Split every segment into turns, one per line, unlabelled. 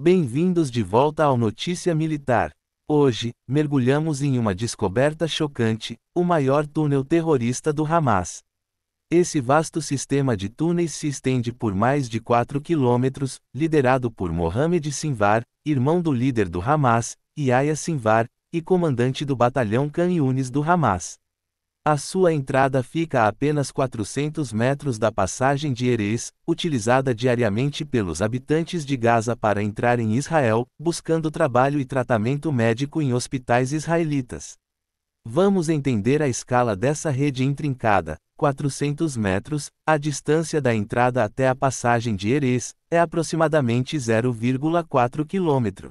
Bem-vindos de volta ao Notícia Militar. Hoje, mergulhamos em uma descoberta chocante: o maior túnel terrorista do Hamas. Esse vasto sistema de túneis se estende por mais de 4 quilômetros, liderado por Mohamed Sinvar, irmão do líder do Hamas, Yahya Sinvar, e comandante do batalhão Canhunes do Hamas. A sua entrada fica a apenas 400 metros da passagem de Erez, utilizada diariamente pelos habitantes de Gaza para entrar em Israel, buscando trabalho e tratamento médico em hospitais israelitas. Vamos entender a escala dessa rede intrincada. 400 metros, a distância da entrada até a passagem de Erez, é aproximadamente 0,4 quilômetro.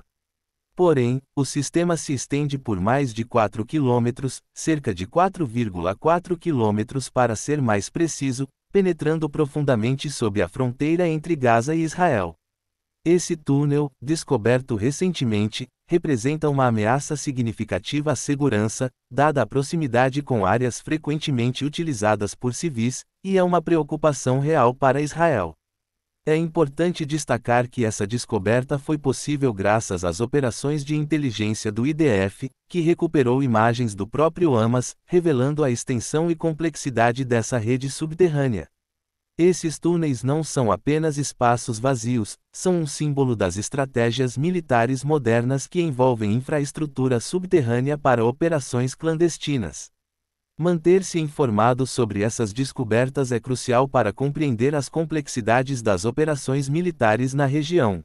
Porém, o sistema se estende por mais de 4 km, cerca de 4,4 km para ser mais preciso, penetrando profundamente sob a fronteira entre Gaza e Israel. Esse túnel, descoberto recentemente, representa uma ameaça significativa à segurança, dada a proximidade com áreas frequentemente utilizadas por civis, e é uma preocupação real para Israel. É importante destacar que essa descoberta foi possível graças às operações de inteligência do IDF, que recuperou imagens do próprio AMAS, revelando a extensão e complexidade dessa rede subterrânea. Esses túneis não são apenas espaços vazios, são um símbolo das estratégias militares modernas que envolvem infraestrutura subterrânea para operações clandestinas. Manter-se informado sobre essas descobertas é crucial para compreender as complexidades das operações militares na região.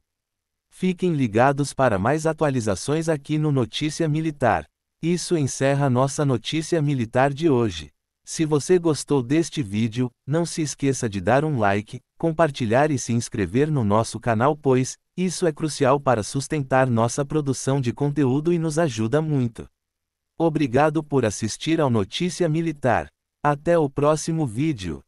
Fiquem ligados para mais atualizações aqui no Notícia Militar. Isso encerra nossa notícia militar de hoje. Se você gostou deste vídeo, não se esqueça de dar um like, compartilhar e se inscrever no nosso canal pois, isso é crucial para sustentar nossa produção de conteúdo e nos ajuda muito. Obrigado por assistir ao Notícia Militar. Até o próximo vídeo.